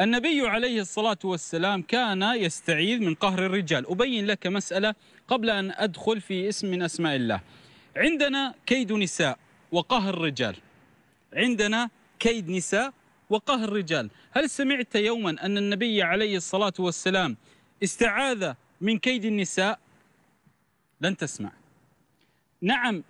النبي عليه الصلاة والسلام كان يستعيذ من قهر الرجال أبين لك مسألة قبل أن أدخل في اسم من أسماء الله عندنا كيد نساء وقهر رجال عندنا كيد نساء وقهر رجال هل سمعت يوما أن النبي عليه الصلاة والسلام استعاذ من كيد النساء لن تسمع نعم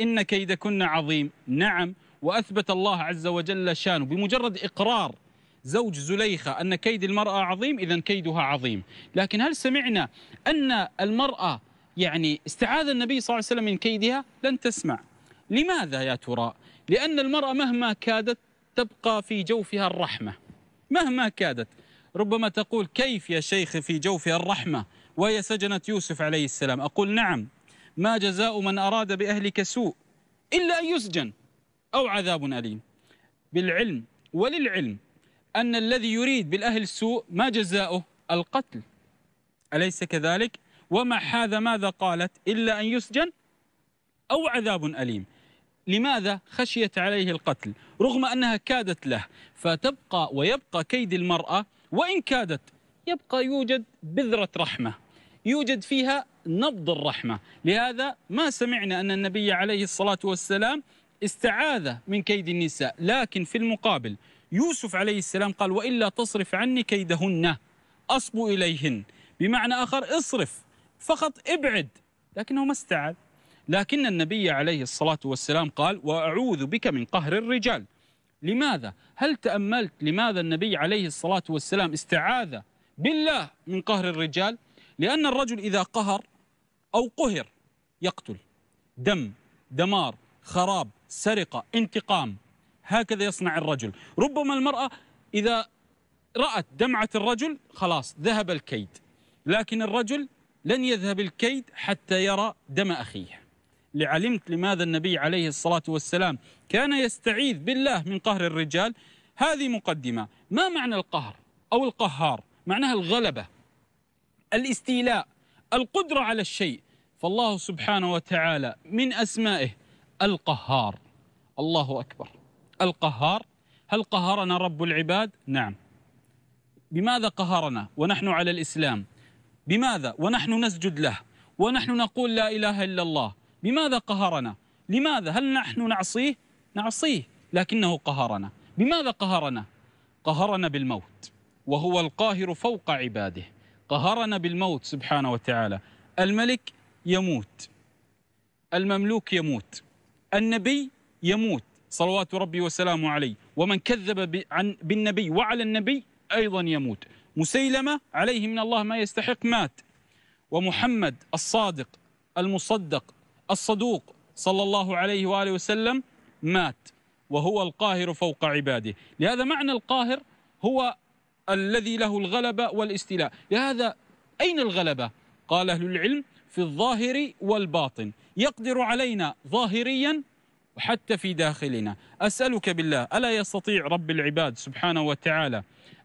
إن كيدكن عظيم نعم وأثبت الله عز وجل شانه بمجرد إقرار زوج زليخة أن كيد المرأة عظيم إذا كيدها عظيم لكن هل سمعنا أن المرأة يعني استعاذ النبي صلى الله عليه وسلم من كيدها لن تسمع لماذا يا ترى لأن المرأة مهما كادت تبقى في جوفها الرحمة مهما كادت ربما تقول كيف يا شيخ في جوفها الرحمة وهي سجنت يوسف عليه السلام أقول نعم ما جزاء من أراد بأهلك سوء إلا أن يسجن أو عذاب أليم بالعلم وللعلم أن الذي يريد بالأهل السوء ما جزاؤه القتل أليس كذلك ومع هذا ماذا قالت إلا أن يسجن أو عذاب أليم لماذا خشيت عليه القتل رغم أنها كادت له فتبقى ويبقى كيد المرأة وإن كادت يبقى يوجد بذرة رحمة يوجد فيها نبض الرحمة لهذا ما سمعنا أن النبي عليه الصلاة والسلام استعاذ من كيد النساء لكن في المقابل يوسف عليه السلام قال وإلا تصرف عني كيدهن أصب إليهن بمعنى آخر اصرف فقط ابعد لكنه ما استعاذ لكن النبي عليه الصلاة والسلام قال وأعوذ بك من قهر الرجال لماذا؟ هل تأملت لماذا النبي عليه الصلاة والسلام استعاذ بالله من قهر الرجال؟ لأن الرجل إذا قهر أو قهر يقتل دم دمار خراب سرقة انتقام هكذا يصنع الرجل ربما المرأة إذا رأت دمعة الرجل خلاص ذهب الكيد لكن الرجل لن يذهب الكيد حتى يرى دم أخيه لعلمت لماذا النبي عليه الصلاة والسلام كان يستعيذ بالله من قهر الرجال هذه مقدمة ما معنى القهر أو القهار معناها الغلبة الاستيلاء القدرة على الشيء فالله سبحانه وتعالى من أسمائه القهار الله أكبر القهار هل قهرنا رب العباد نعم بماذا قهرنا ونحن على الإسلام بماذا ونحن نسجد له ونحن نقول لا إله إلا الله بماذا قهرنا لماذا هل نحن نعصيه نعصيه لكنه قهرنا بماذا قهرنا قهرنا بالموت وهو القاهر فوق عباده قهرنا بالموت سبحانه وتعالى الملك يموت المملوك يموت النبي يموت صلوات ربي وسلامه عليه ومن كذب عن بالنبي وعلى النبي أيضا يموت مسيلمة عليه من الله ما يستحق مات ومحمد الصادق المصدق الصدوق صلى الله عليه وآله وسلم مات وهو القاهر فوق عباده لهذا معنى القاهر هو الذي له الغلبة والاستيلاء لهذا أين الغلبة؟ قال أهل العلم في الظاهر والباطن يقدر علينا ظاهريا وحتى في داخلنا أسألك بالله ألا يستطيع رب العباد سبحانه وتعالى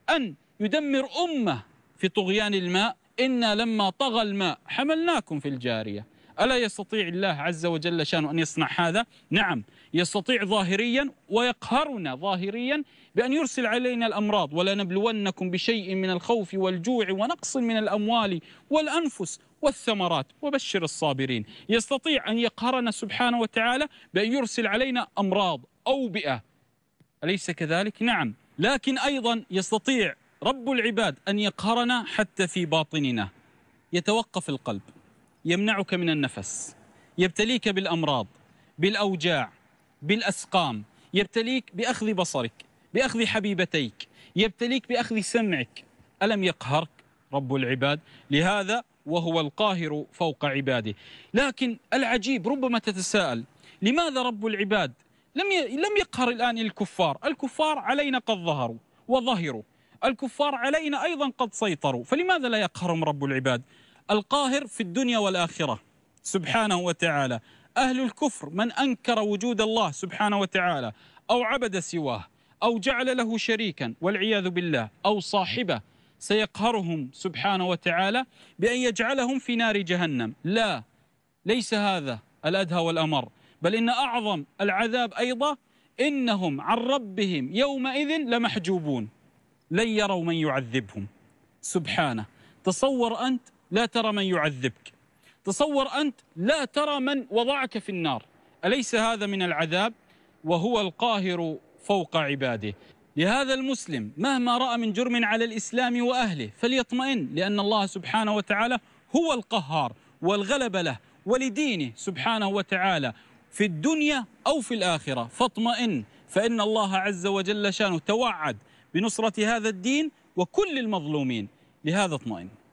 أن يدمر أمة في طغيان الماء إنا لما طغى الماء حملناكم في الجارية ألا يستطيع الله عز وجل شانه أن يصنع هذا؟ نعم يستطيع ظاهريا ويقهرنا ظاهريا بأن يرسل علينا الأمراض ولنبلونكم بشيء من الخوف والجوع ونقص من الأموال والأنفس والثمرات وبشر الصابرين يستطيع أن يقهرنا سبحانه وتعالى بأن يرسل علينا أمراض أوبئة أليس كذلك؟ نعم لكن أيضا يستطيع رب العباد أن يقهرنا حتى في باطننا يتوقف القلب يمنعك من النفس يبتليك بالأمراض بالأوجاع بالأسقام يبتليك بأخذ بصرك بأخذ حبيبتيك يبتليك بأخذ سمعك ألم يقهرك رب العباد لهذا وهو القاهر فوق عباده لكن العجيب ربما تتساءل لماذا رب العباد لم لم يقهر الآن الكفار الكفار علينا قد ظهروا وظهروا الكفار علينا أيضا قد سيطروا فلماذا لا يقهرهم رب العباد القاهر في الدنيا والآخرة سبحانه وتعالى أهل الكفر من أنكر وجود الله سبحانه وتعالى أو عبد سواه أو جعل له شريكا والعياذ بالله أو صاحبه سيقهرهم سبحانه وتعالى بأن يجعلهم في نار جهنم لا ليس هذا الأدهى والأمر بل إن أعظم العذاب أيضا إنهم عن ربهم يومئذ لمحجوبون لن يروا من يعذبهم سبحانه تصور أنت لا ترى من يعذبك تصور أنت لا ترى من وضعك في النار أليس هذا من العذاب وهو القاهر فوق عباده لهذا المسلم مهما رأى من جرم على الإسلام وأهله فليطمئن لأن الله سبحانه وتعالى هو القهار والغلب له ولدينه سبحانه وتعالى في الدنيا أو في الآخرة فاطمئن فإن الله عز وجل شانه توعد بنصرة هذا الدين وكل المظلومين لهذا اطمئن